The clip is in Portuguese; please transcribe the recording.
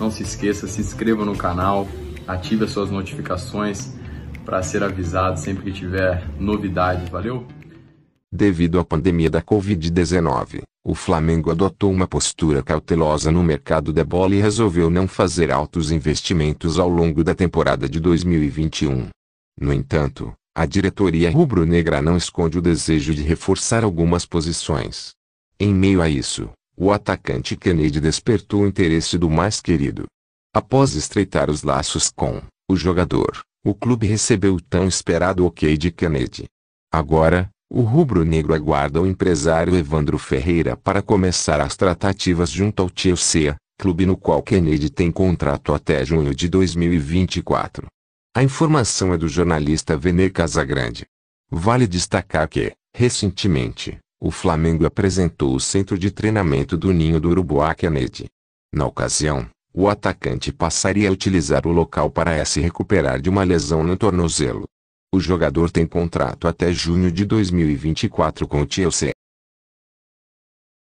Não se esqueça, se inscreva no canal, ative as suas notificações para ser avisado sempre que tiver novidade, valeu? Devido à pandemia da Covid-19, o Flamengo adotou uma postura cautelosa no mercado da bola e resolveu não fazer altos investimentos ao longo da temporada de 2021. No entanto, a diretoria rubro-negra não esconde o desejo de reforçar algumas posições. Em meio a isso, o atacante Kennedy despertou o interesse do mais querido. Após estreitar os laços com o jogador, o clube recebeu o tão esperado ok de Kennedy. Agora, o rubro-negro aguarda o empresário Evandro Ferreira para começar as tratativas junto ao Chelsea, clube no qual Kennedy tem contrato até junho de 2024. A informação é do jornalista Vene Casagrande. Vale destacar que, recentemente, o Flamengo apresentou o centro de treinamento do Ninho do Urubuaque a Na ocasião, o atacante passaria a utilizar o local para se recuperar de uma lesão no tornozelo. O jogador tem contrato até junho de 2024 com o Chelsea.